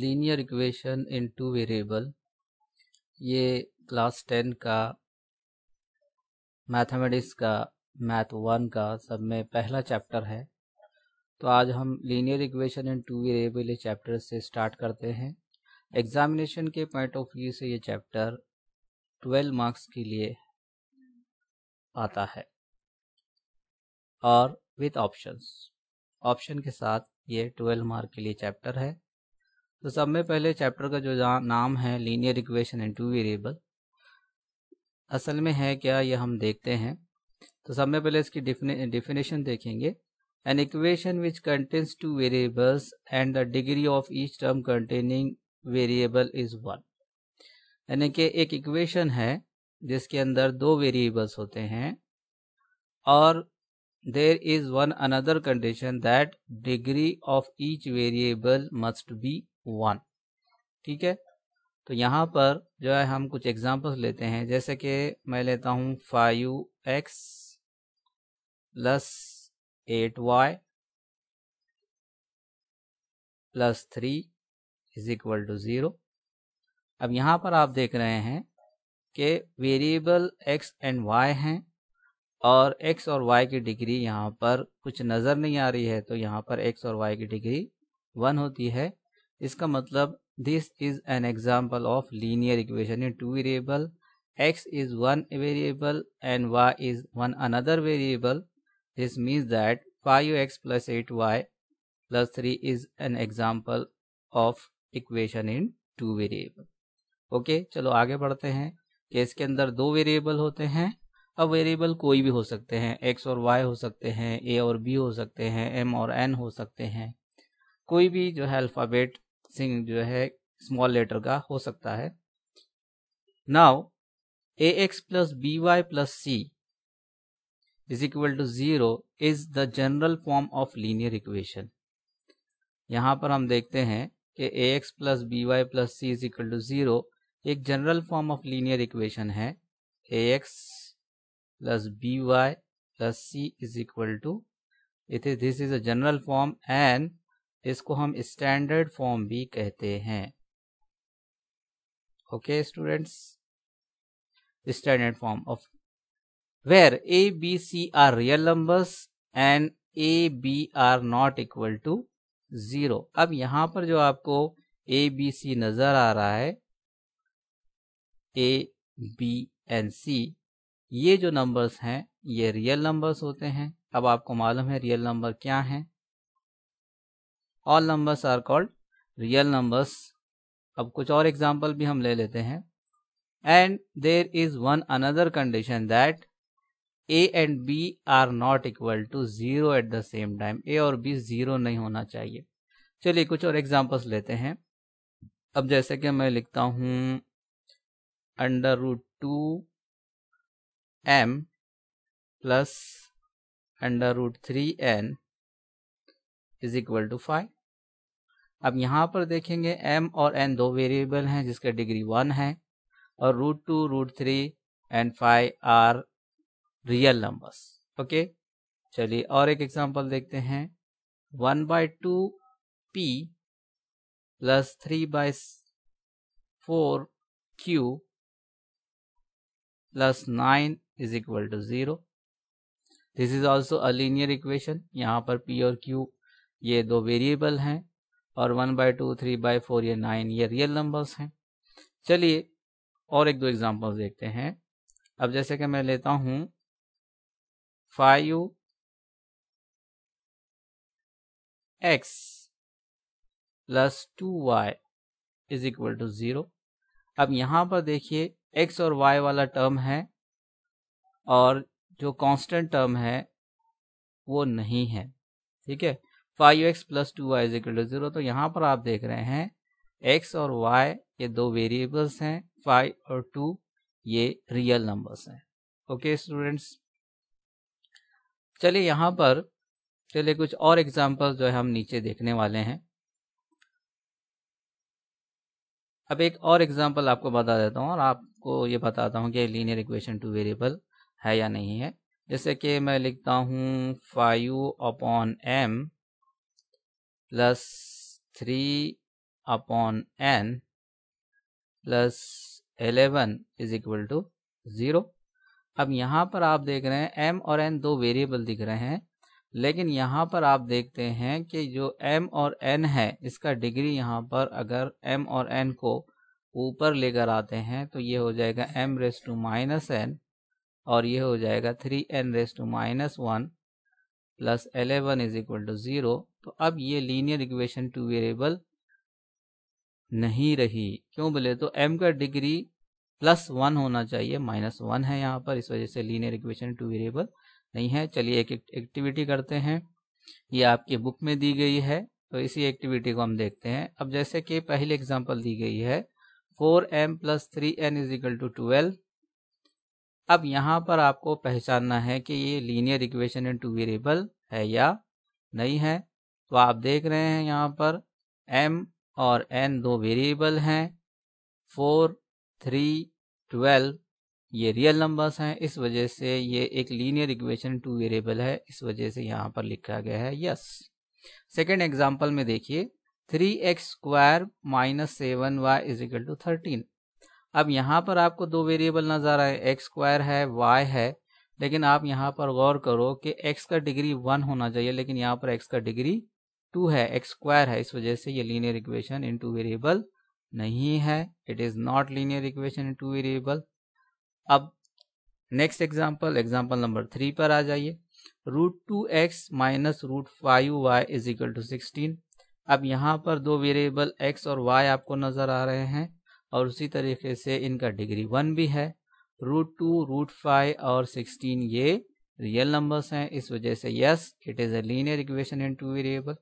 linear equation in two variable ये class ten का mathematics का मैथ वन का सब में पहला चैप्टर है तो आज हम linear equation in two variable ये चैप्टर से स्टार्ट करते हैं एग्जामिनेशन के पॉइंट ऑफ व्यू से ये चैप्टर ट्वेल्व मार्क्स के लिए आता है और विथ ऑप्शंस ऑप्शन के साथ ये ट्वेल्व मार्क के लिए चैप्टर है तो सब में पहले चैप्टर का जो नाम है linear equation in two variable असल में है क्या यह हम देखते हैं तो सब में पहले इसकी डिफिनेशन देखेंगे an equation which contains two variables and the degree of each term containing variable is one यानी कि एक इक्वेशन है जिसके अंदर दो वेरिएबल्स होते हैं और there is one another condition that degree of each variable must be one ठीक है तो यहाँ पर जो है हम कुछ एग्जांपल्स लेते हैं जैसे कि मैं लेता हूँ five x plus eight y plus three is equal to zero अब यहाँ पर आप देख रहे हैं कि वेरिएबल एक्स एंड वाई हैं और एक्स और वाई की डिग्री यहाँ पर कुछ नज़र नहीं आ रही है तो यहाँ पर एक्स और वाई की डिग्री वन होती है इसका मतलब this is an example of linear equation in two variable one variable and y is one another variable this means that five x plus eight y plus three is an example of equation in two variable okay चलो आगे बढ़ते हैं case के अंदर दो variable होते हैं अब वेरिएबल कोई भी हो सकते हैं x और y हो सकते हैं a और b हो सकते हैं m और n हो सकते हैं कोई भी जो है अल्फ़ाबेट सिंह जो है स्मॉल लेटर का हो सकता है now a x plus b y plus c is equal to zero is the general form of linear equation यहां पर हम देखते हैं कि a x plus b y plus c is equal to zero एक general form of linear equation है a x plus b y plus c is equal to इथ is this is a form and इसको हम standard form भी कहते हैं okay students standard form of where a b c are real numbers and a b are not equal to zero अब यहां पर जो आपको ए बी सी नजर आ रहा है ए बी एंड सी ये जो नंबर्स हैं ये रियल नंबर्स होते हैं अब आपको मालूम है रियल नंबर क्या हैं all numbers are called real numbers अब कुछ और एग्जाम्पल भी हम ले लेते हैं and there is one another condition that a and b are not equal to zero at the same time a और बी जीरो नहीं होना चाहिए चलिए कुछ और एग्जाम्पल्स लेते हैं अब जैसे कि मैं लिखता हूं under root two m plus under root three n is equal to five अब यहाँ पर देखेंगे m और n दो वेरिएबल हैं जिसका डिग्री वन है और root two root three and five are real numbers okay चलिए और एक एग्जांपल देखते हैं one by two p plus three by four q plus nine is equal to zero this is also a linear equation यहाँ पर P और Q ये दो वेरिएबल हैं और one by two three by four ये नाइन ये real numbers हैं चलिए और एक दो एग्जांपल्स देखते हैं अब जैसे कि मैं लेता हूं five x plus two y is equal to zero अब यहां पर देखिए एक्स और वाई वाला टर्म है और जो कांस्टेंट टर्म है वो नहीं है ठीक है five x plus two y is equal to zero तो यहाँ पर आप देख रहे हैं एक्स और वाई ये दो वेरिएबल्स हैं फाइव और टू ये रियल नंबर्स हैं ओके स्टूडेंट्स चलिए यहाँ पर चलिए कुछ और एग्जाम्पल्स जो है हम नीचे देखने वाले हैं अब एक और एग्जाम्पल आपको बता देता हूँ और आपको ये बताता हूँ कि लीनियर इक्वेशन टू वेरिएबल है या नहीं है जैसे कि मैं लिखता हूँ five upon m plus three upon n plus eleven is equal to zero अब यहाँ पर आप देख रहे हैं m और n दो वेरिएबल दिख रहे हैं लेकिन यहाँ पर आप देखते हैं कि जो m और n है इसका डिग्री यहाँ पर अगर m और n को ऊपर लेकर आते हैं तो ये हो जाएगा m raise to minus n और ये हो जाएगा three n raise to minus one plus eleven is equal to zero तो अब ये लीनियर इक्वेशन टू वेरिएबल नहीं रही क्यों बोले तो एम का डिग्री प्लस वन होना चाहिए माइनस वन है यहाँ पर इस वजह से लीनियर इक्वेशन टू वेरिएबल नहीं है चलिए एक एक्टिविटी करते हैं ये आपकी बुक में दी गई है तो इसी एक्टिविटी को हम देखते हैं अब जैसे कि पहले एग्जाम्पल दी गई है four m plus three n is equal to twelve अब यहाँ पर आपको पहचानना है कि ये linear equation in two variable है या नहीं है तो आप देख रहे हैं यहाँ पर m और n दो वेरिएबल हैं फोर थ्री ट्वेल्व ये रियल नंबर्स हैं इस वजह से ये एक लीनियर इक्वेशन टू वेरिएबल है इस वजह से यहाँ पर लिखा गया है यस सेकेंड एग्जाम्पल में देखिए three x square minus seven y is equal to thirteen अब यहाँ पर आपको दो वेरिएबल नजर आए एक्स स्क्वायर है वाई है लेकिन आप यहाँ पर गौर करो कि एक्स का डिग्री वन होना चाहिए लेकिन यहाँ पर एक्स का डिग्री टू है एक्स स्क्वायर है इस वजह से ये linear equation in two variable नहीं है it is not linear equation in two variable अब next example example number three पर आ जाइए root two x minus root five y is equal to sixteen अब यहाँ पर दो वेरिएबल एक्स और वाई आपको नजर आ रहे हैं और उसी तरीके से इनका डिग्री वन भी है रूट टू रूट फाइव और सिक्सटीन ये रियल नंबर्स हैं इस वजह से yes it is a linear equation in two variable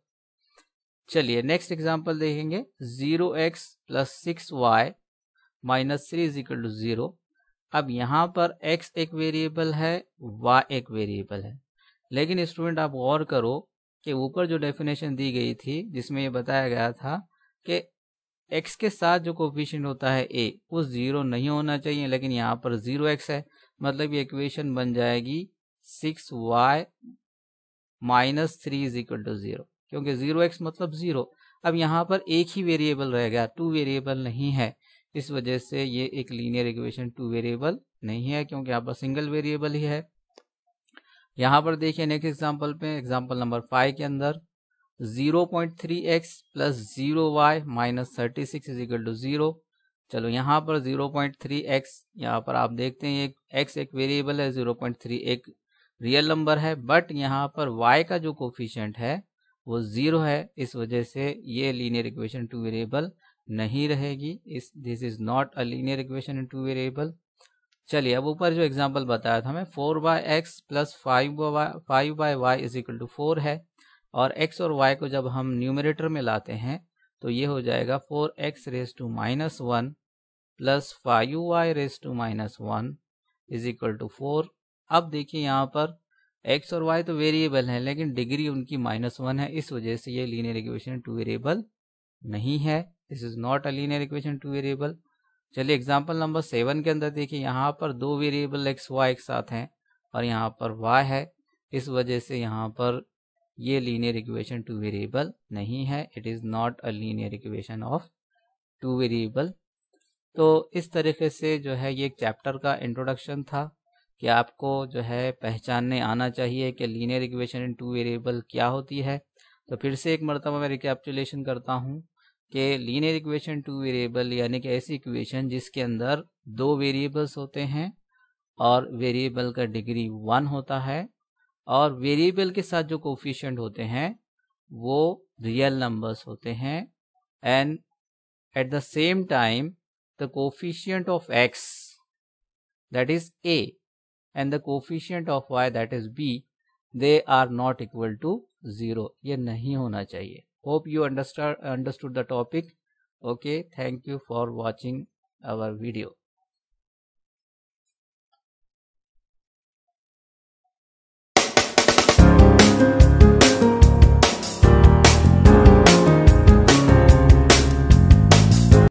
चलिए नेक्स्ट एग्जाम्पल देखेंगे zero x plus six y minus three is equal to zero अब यहाँ पर x एक वेरिएबल है y एक वेरिएबल है लेकिन स्टूडेंट आप गौर करो कि ऊपर जो डेफिनेशन दी गई थी जिसमें यह बताया गया था कि x के साथ जो कोफिशियंट होता है a वो ज़ीरो नहीं होना चाहिए लेकिन यहाँ पर ज़ीरो एक्स है मतलब ये इक्वेशन बन जाएगी six y minus three is equal to zero क्योंकि जीरो एक्स मतलब जीरो अब यहाँ पर एक ही वेरिएबल रहेगा टू वेरिएबल नहीं है इस वजह से ये एक लीनियर इक्वेशन टू वेरिएबल नहीं है क्योंकि यहाँ पर सिंगल वेरिएबल ही है यहाँ पर देखिए नेक्स्ट एग्जाम्पल पे एग्जाम्पल नंबर फाइव के अंदर zero point three x plus zero y minus thirty six is equal to zero चलो यहाँ पर जीरो पॉइंट थ्री एक्स यहाँ पर आप देखते हैं एक एक्स एक वेरिएबल है जीरो पॉइंट थ्री एक रियल नंबर है बट यहाँ पर वाई का जो कोफिशियंट है वो ज़ीरो है इस वजह से ये लीनियर इक्वेशन टू वेरिएबल नहीं रहेगी इस this is not a linear equation in two variable चलिए अब ऊपर जो एग्जांपल बताया था हमें four by x plus five by five by y is equal to four है और एक्स और वाई को जब हम न्यूमरेटर में लाते हैं तो ये हो जाएगा four x raise to minus one plus five y raise to minus one is equal to four अब देखिए यहाँ पर एक्स और वाई तो वेरिएबल हैं लेकिन डिग्री उनकी माइनस वन है इस वजह से ये लीनियर इक्वेशन टू वेरिएबल नहीं है this is not a linear equation two variable चलिए एग्जाम्पल नंबर सेवन के अंदर देखिए यहाँ पर दो वेरिएबल एक्स वाई एक साथ हैं और यहाँ पर वाई है इस वजह से यहाँ पर ये लीनियर इक्वेशन टू वेरिएबल नहीं है it is not a linear equation of two variable तो इस तरीके से जो है ये चैप्टर का इंट्रोडक्शन था कि आपको जो है पहचानने आना चाहिए कि linear equation in two variable क्या होती है तो फिर से एक मरतबा मैं रिकेपचुलेशन करता हूँ कि लीनियर इक्वेशन टू वेरिएबल यानी कि ऐसी इक्वेशन जिसके अंदर दो वेरिएबल्स होते हैं और वेरिएबल का डिग्री वन होता है और वेरिएबल के साथ जो कोफिशेंट होते हैं वो रियल नंबर्स होते हैं and at the same time the coefficient of x that is a and the coefficient of y that is b they are not equal to zero ये नहीं होना चाहिए hope you understood understood the topic okay thank you for watching our video